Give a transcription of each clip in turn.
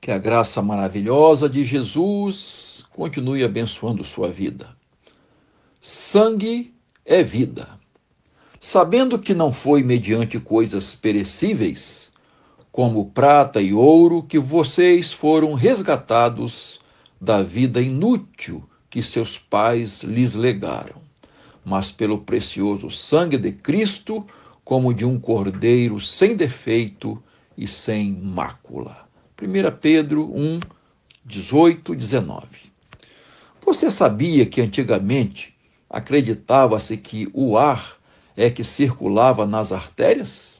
Que a graça maravilhosa de Jesus continue abençoando sua vida. Sangue é vida. Sabendo que não foi mediante coisas perecíveis, como prata e ouro, que vocês foram resgatados da vida inútil que seus pais lhes legaram, mas pelo precioso sangue de Cristo, como de um cordeiro sem defeito e sem mácula. 1 Pedro 1, 18, 19. Você sabia que antigamente acreditava-se que o ar é que circulava nas artérias?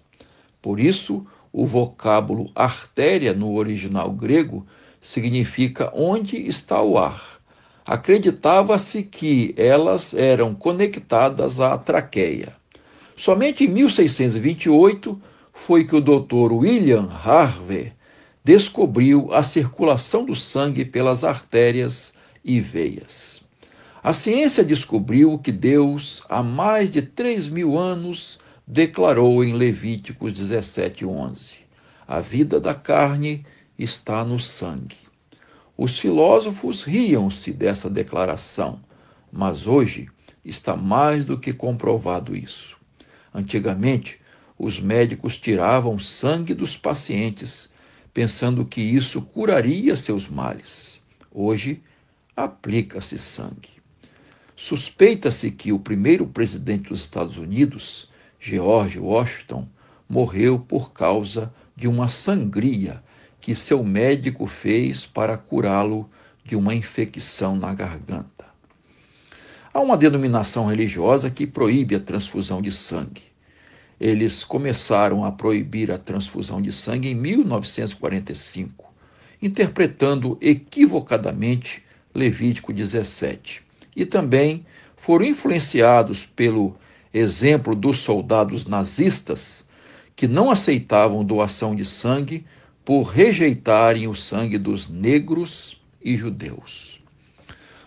Por isso, o vocábulo artéria no original grego significa onde está o ar. Acreditava-se que elas eram conectadas à traqueia. Somente em 1628 foi que o Dr. William Harvey descobriu a circulação do sangue pelas artérias e veias. A ciência descobriu que Deus, há mais de três mil anos, declarou em Levíticos 17:11: A vida da carne está no sangue. Os filósofos riam-se dessa declaração, mas hoje está mais do que comprovado isso. Antigamente, os médicos tiravam sangue dos pacientes pensando que isso curaria seus males. Hoje, aplica-se sangue. Suspeita-se que o primeiro presidente dos Estados Unidos, George Washington, morreu por causa de uma sangria que seu médico fez para curá-lo de uma infecção na garganta. Há uma denominação religiosa que proíbe a transfusão de sangue eles começaram a proibir a transfusão de sangue em 1945, interpretando equivocadamente Levítico 17. E também foram influenciados pelo exemplo dos soldados nazistas, que não aceitavam doação de sangue por rejeitarem o sangue dos negros e judeus.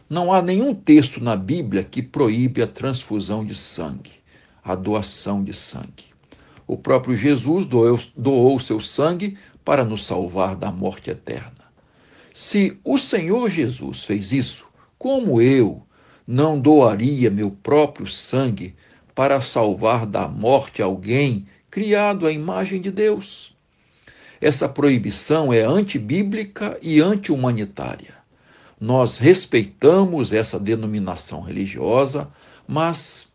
Não há nenhum texto na Bíblia que proíbe a transfusão de sangue a doação de sangue. O próprio Jesus doou, doou seu sangue para nos salvar da morte eterna. Se o Senhor Jesus fez isso, como eu não doaria meu próprio sangue para salvar da morte alguém criado à imagem de Deus? Essa proibição é antibíblica e anti-humanitária. Nós respeitamos essa denominação religiosa, mas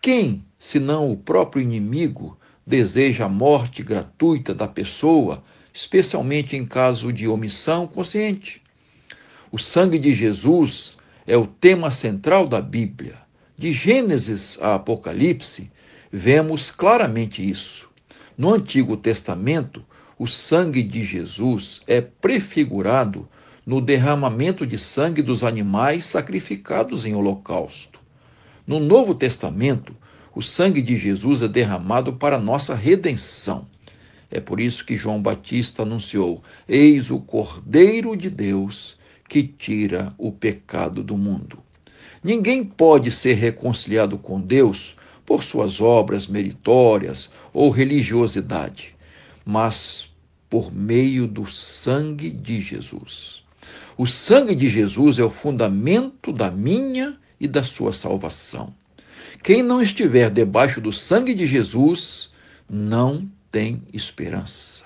quem, senão o próprio inimigo, deseja a morte gratuita da pessoa, especialmente em caso de omissão consciente? O sangue de Jesus é o tema central da Bíblia. De Gênesis a Apocalipse, vemos claramente isso. No Antigo Testamento, o sangue de Jesus é prefigurado no derramamento de sangue dos animais sacrificados em holocausto. No Novo Testamento, o sangue de Jesus é derramado para nossa redenção. É por isso que João Batista anunciou: Eis o Cordeiro de Deus que tira o pecado do mundo. Ninguém pode ser reconciliado com Deus por suas obras meritórias ou religiosidade, mas por meio do sangue de Jesus. O sangue de Jesus é o fundamento da minha e da sua salvação. Quem não estiver debaixo do sangue de Jesus não tem esperança.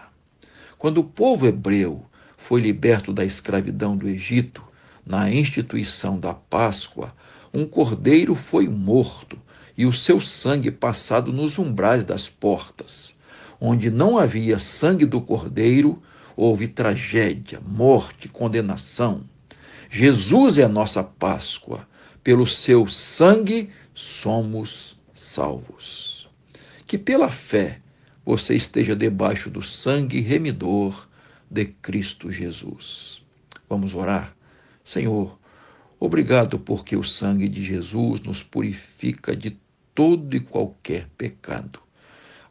Quando o povo hebreu foi liberto da escravidão do Egito, na instituição da Páscoa, um cordeiro foi morto e o seu sangue passado nos umbrais das portas. Onde não havia sangue do cordeiro, houve tragédia, morte, condenação. Jesus é a nossa Páscoa pelo seu sangue somos salvos. Que pela fé você esteja debaixo do sangue remidor de Cristo Jesus. Vamos orar? Senhor, obrigado porque o sangue de Jesus nos purifica de todo e qualquer pecado.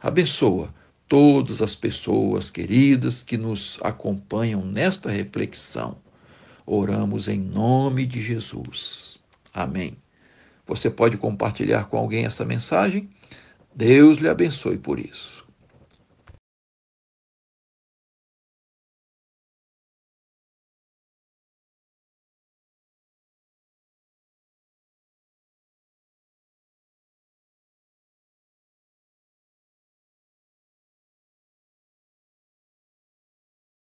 Abençoa todas as pessoas queridas que nos acompanham nesta reflexão. Oramos em nome de Jesus. Amém. Você pode compartilhar com alguém essa mensagem? Deus lhe abençoe por isso.